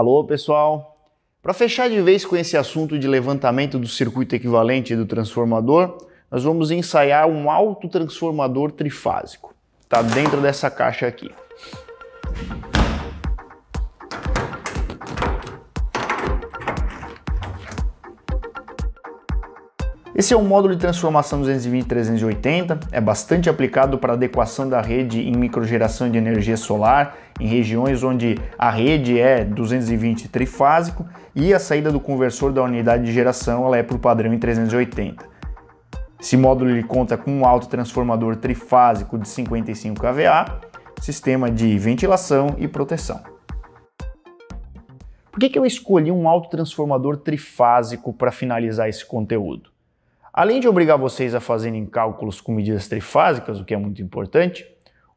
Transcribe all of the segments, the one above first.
Alô, pessoal? Para fechar de vez com esse assunto de levantamento do circuito equivalente do transformador, nós vamos ensaiar um autotransformador trifásico. Está dentro dessa caixa aqui. Esse é um módulo de transformação 220-380, é bastante aplicado para adequação da rede em microgeração de energia solar em regiões onde a rede é 220 trifásico e a saída do conversor da unidade de geração ela é para o padrão em 380. Esse módulo ele conta com um autotransformador trifásico de 55 kVA, sistema de ventilação e proteção. Por que, que eu escolhi um autotransformador trifásico para finalizar esse conteúdo? Além de obrigar vocês a fazerem cálculos com medidas trifásicas, o que é muito importante,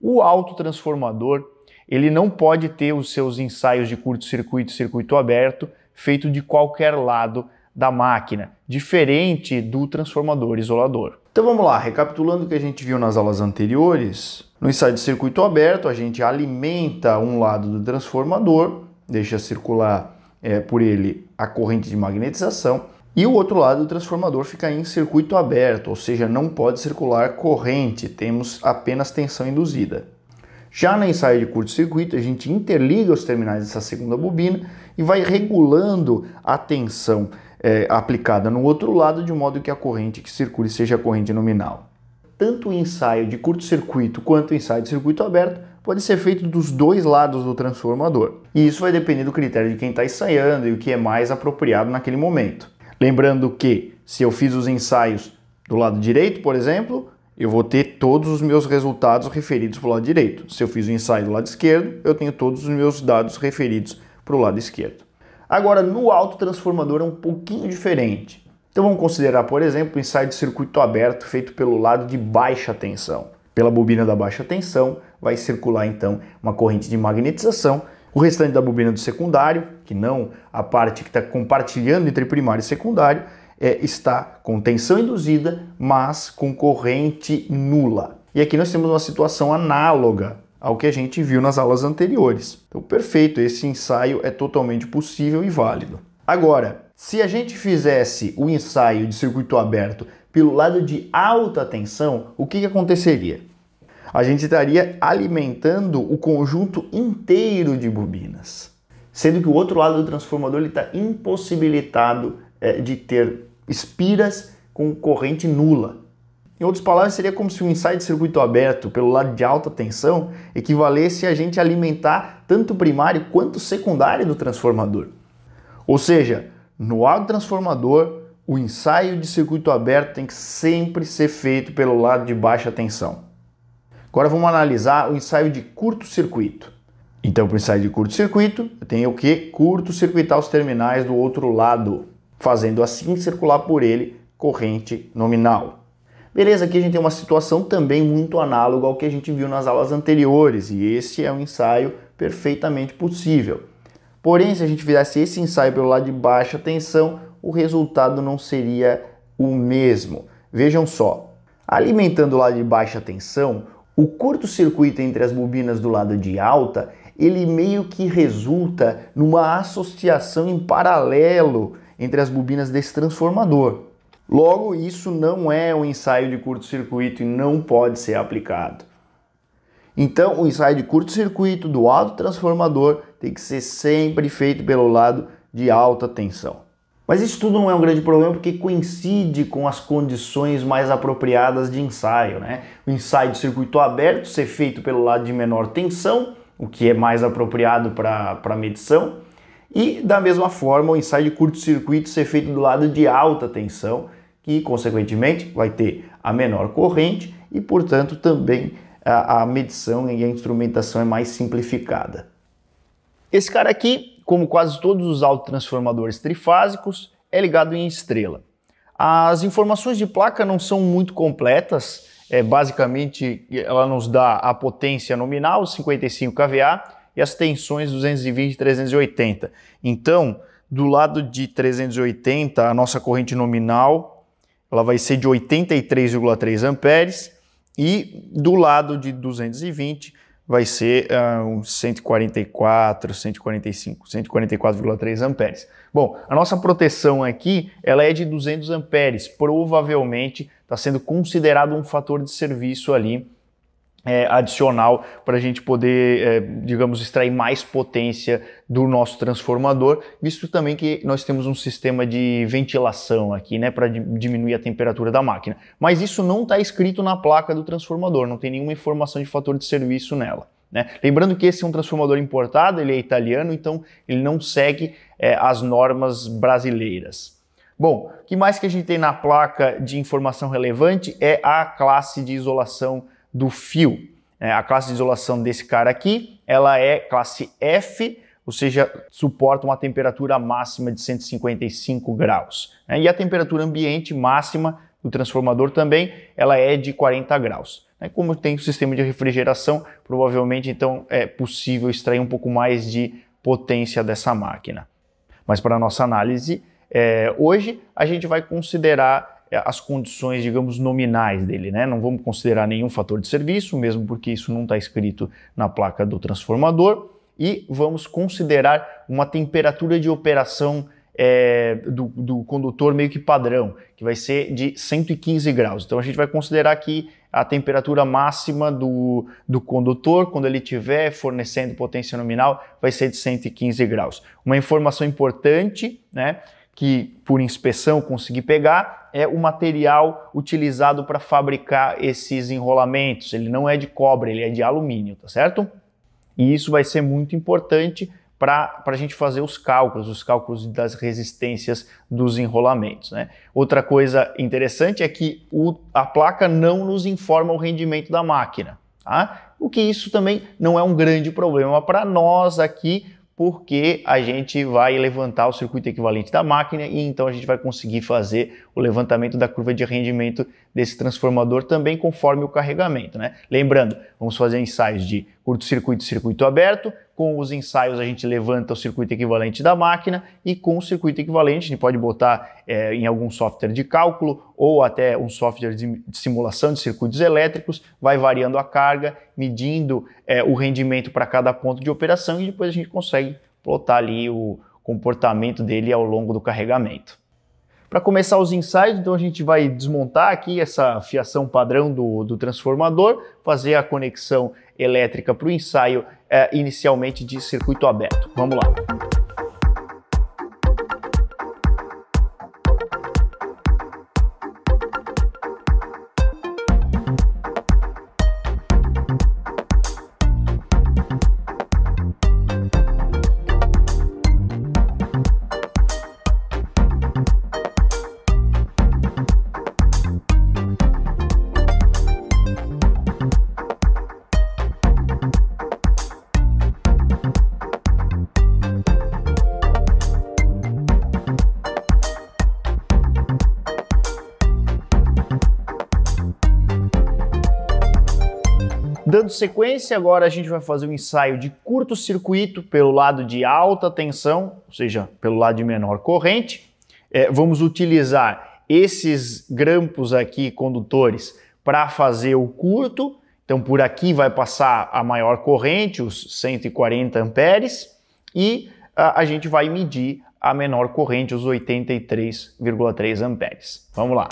o autotransformador ele não pode ter os seus ensaios de curto-circuito e circuito aberto feito de qualquer lado da máquina, diferente do transformador isolador. Então vamos lá, recapitulando o que a gente viu nas aulas anteriores, no ensaio de circuito aberto a gente alimenta um lado do transformador, deixa circular é, por ele a corrente de magnetização e o outro lado do transformador fica em circuito aberto, ou seja, não pode circular corrente, temos apenas tensão induzida. Já na ensaio de curto-circuito, a gente interliga os terminais dessa segunda bobina e vai regulando a tensão é, aplicada no outro lado de modo que a corrente que circule seja a corrente nominal. Tanto o ensaio de curto-circuito quanto o ensaio de circuito aberto pode ser feito dos dois lados do transformador. E isso vai depender do critério de quem está ensaiando e o que é mais apropriado naquele momento. Lembrando que se eu fiz os ensaios do lado direito, por exemplo, eu vou ter todos os meus resultados referidos para o lado direito. Se eu fiz o ensaio do lado esquerdo, eu tenho todos os meus dados referidos para o lado esquerdo. Agora, no autotransformador é um pouquinho diferente. Então vamos considerar, por exemplo, o ensaio de circuito aberto feito pelo lado de baixa tensão. Pela bobina da baixa tensão vai circular então uma corrente de magnetização o restante da bobina do secundário, que não a parte que está compartilhando entre primário e secundário, é, está com tensão induzida, mas com corrente nula. E aqui nós temos uma situação análoga ao que a gente viu nas aulas anteriores. Então, perfeito, esse ensaio é totalmente possível e válido. Agora, se a gente fizesse o ensaio de circuito aberto pelo lado de alta tensão, o que, que aconteceria? a gente estaria alimentando o conjunto inteiro de bobinas, sendo que o outro lado do transformador está impossibilitado é, de ter espiras com corrente nula. Em outras palavras, seria como se um ensaio de circuito aberto pelo lado de alta tensão equivalesse a gente alimentar tanto o primário quanto o secundário do transformador. Ou seja, no lado transformador, o ensaio de circuito aberto tem que sempre ser feito pelo lado de baixa tensão. Agora vamos analisar o ensaio de curto-circuito. Então, para o ensaio de curto-circuito, eu tenho o que? Curto-circuitar os terminais do outro lado, fazendo assim circular por ele corrente nominal. Beleza, aqui a gente tem uma situação também muito análoga ao que a gente viu nas aulas anteriores, e esse é um ensaio perfeitamente possível. Porém, se a gente fizesse esse ensaio pelo lado de baixa tensão, o resultado não seria o mesmo. Vejam só, alimentando o lado de baixa tensão, o curto-circuito entre as bobinas do lado de alta, ele meio que resulta numa associação em paralelo entre as bobinas desse transformador. Logo, isso não é um ensaio de curto-circuito e não pode ser aplicado. Então, o ensaio de curto-circuito do transformador tem que ser sempre feito pelo lado de alta tensão. Mas isso tudo não é um grande problema porque coincide com as condições mais apropriadas de ensaio, né? O ensaio de circuito aberto ser feito pelo lado de menor tensão, o que é mais apropriado para medição, e da mesma forma o ensaio de curto-circuito ser feito do lado de alta tensão, que consequentemente vai ter a menor corrente e, portanto, também a, a medição e a instrumentação é mais simplificada. Esse cara aqui como quase todos os autotransformadores trifásicos, é ligado em estrela. As informações de placa não são muito completas, é, basicamente ela nos dá a potência nominal, 55 kVA, e as tensões 220 e 380. Então, do lado de 380, a nossa corrente nominal ela vai ser de 83,3 amperes, e do lado de 220 vai ser uh, um 144, 145, 144,3 amperes. Bom, a nossa proteção aqui, ela é de 200 amperes, provavelmente está sendo considerado um fator de serviço ali é, adicional para a gente poder, é, digamos, extrair mais potência do nosso transformador, visto também que nós temos um sistema de ventilação aqui, né, para diminuir a temperatura da máquina. Mas isso não está escrito na placa do transformador, não tem nenhuma informação de fator de serviço nela. Né? Lembrando que esse é um transformador importado, ele é italiano, então ele não segue é, as normas brasileiras. Bom, o que mais que a gente tem na placa de informação relevante é a classe de isolação do fio. É, a classe de isolação desse cara aqui, ela é classe F, ou seja, suporta uma temperatura máxima de 155 graus. É, e a temperatura ambiente máxima do transformador também, ela é de 40 graus. É, como tem o um sistema de refrigeração, provavelmente então é possível extrair um pouco mais de potência dessa máquina. Mas para a nossa análise é, hoje, a gente vai considerar é, as condições, digamos, nominais dele, né? Não vamos considerar nenhum fator de serviço, mesmo porque isso não está escrito na placa do transformador, e vamos considerar uma temperatura de operação é, do, do, condutor meio que padrão, que vai ser de 115 graus. Então a gente vai considerar aqui a temperatura máxima do, do condutor, quando ele estiver fornecendo potência nominal, vai ser de 115 graus. Uma informação importante, né, que por inspeção consegui pegar, é o material utilizado para fabricar esses enrolamentos. Ele não é de cobre, ele é de alumínio, tá certo? E isso vai ser muito importante para a gente fazer os cálculos, os cálculos das resistências dos enrolamentos. Né? Outra coisa interessante é que o, a placa não nos informa o rendimento da máquina, tá? o que isso também não é um grande problema para nós aqui, porque a gente vai levantar o circuito equivalente da máquina e então a gente vai conseguir fazer o levantamento da curva de rendimento desse transformador também conforme o carregamento. Né? Lembrando, vamos fazer ensaios de curto-circuito e circuito aberto, com os ensaios, a gente levanta o circuito equivalente da máquina e com o circuito equivalente, a gente pode botar é, em algum software de cálculo ou até um software de, simulação de circuitos elétricos, vai variando a carga, medindo é, o rendimento para cada ponto de operação e depois a gente consegue plotar ali o comportamento dele ao longo do carregamento. Para começar os ensaios, então a gente vai desmontar aqui essa fiação padrão do, do transformador, fazer a conexão elétrica para o ensaio é, inicialmente de circuito aberto. Vamos lá! Dando sequência, agora a gente vai fazer um ensaio de curto-circuito pelo lado de alta tensão, ou seja, pelo lado de menor corrente. É, vamos utilizar esses grampos aqui, condutores, para fazer o curto. Então, por aqui vai passar a maior corrente, os 140 amperes, e a, a gente vai medir a menor corrente, os 83,3 amperes. Vamos lá!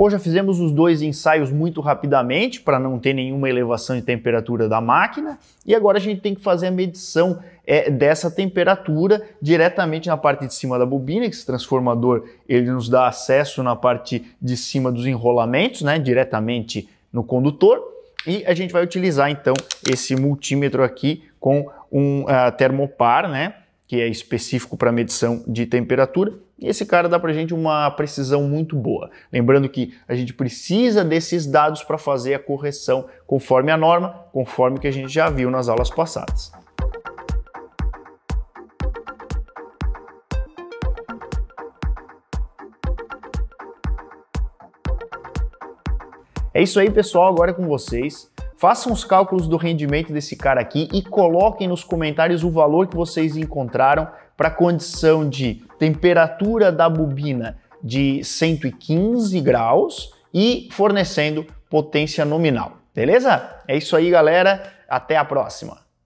Hoje já fizemos os dois ensaios muito rapidamente para não ter nenhuma elevação de temperatura da máquina e agora a gente tem que fazer a medição é, dessa temperatura diretamente na parte de cima da bobina, que esse transformador ele nos dá acesso na parte de cima dos enrolamentos, né, diretamente no condutor. E a gente vai utilizar então esse multímetro aqui com um uh, termopar, né, que é específico para medição de temperatura, e esse cara dá para a gente uma precisão muito boa. Lembrando que a gente precisa desses dados para fazer a correção conforme a norma, conforme que a gente já viu nas aulas passadas. É isso aí, pessoal. Agora é com vocês. Façam os cálculos do rendimento desse cara aqui e coloquem nos comentários o valor que vocês encontraram para a condição de temperatura da bobina de 115 graus e fornecendo potência nominal. Beleza? É isso aí, galera. Até a próxima.